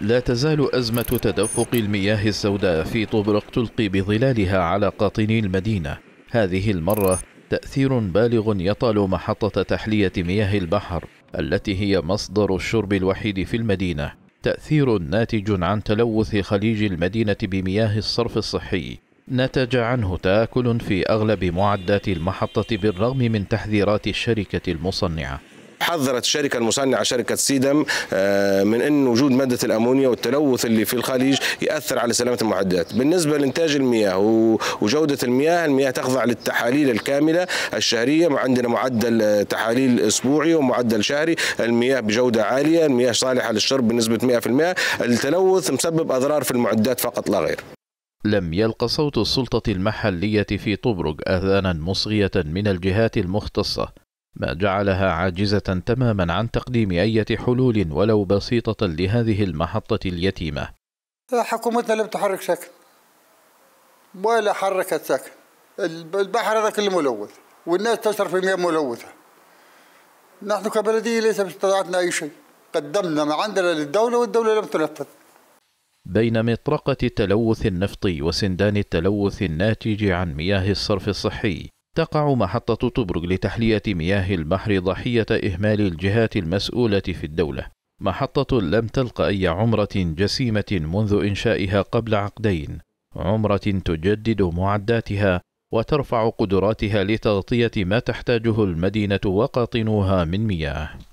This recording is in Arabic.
لا تزال أزمة تدفق المياه السوداء في طبرق تلقي بظلالها على قاطني المدينة هذه المرة تأثير بالغ يطال محطة تحلية مياه البحر التي هي مصدر الشرب الوحيد في المدينة تأثير ناتج عن تلوث خليج المدينة بمياه الصرف الصحي نتج عنه تآكل في أغلب معدات المحطة بالرغم من تحذيرات الشركة المصنعة حذرت الشركة المصنعة شركة سيدم آه، من أن وجود مادة الأمونيا والتلوث اللي في الخليج يأثر على سلامة المعدات بالنسبة لإنتاج المياه وجودة المياه المياه تخضع للتحاليل الكاملة الشهرية عندنا معدل آه، تحاليل أسبوعي ومعدل شهري المياه بجودة عالية المياه صالحة للشرب بنسبة 100% التلوث مسبب أضرار في المعدات فقط لا غير لم يلق صوت السلطة المحلية في طبرق آذانا مصغية من الجهات المختصة ما جعلها عاجزة تماما عن تقديم أي حلول ولو بسيطة لهذه المحطة اليتيمة حكومتنا لم تحرك شكل ولا حركت شكل البحر هذا كله ملوث والناس تشرب في مياه ملوثة نحن كبلدية ليس باستطاعتنا أي شيء قدمنا ما عندنا للدولة والدولة لم تنفذ بين مطرقة التلوث النفطي وسندان التلوث الناتج عن مياه الصرف الصحي تقع محطة طبرق لتحلية مياه البحر ضحية إهمال الجهات المسؤولة في الدولة محطة لم تلق أي عمرة جسيمة منذ إنشائها قبل عقدين عمرة تجدد معداتها وترفع قدراتها لتغطية ما تحتاجه المدينة وقاطنوها من مياه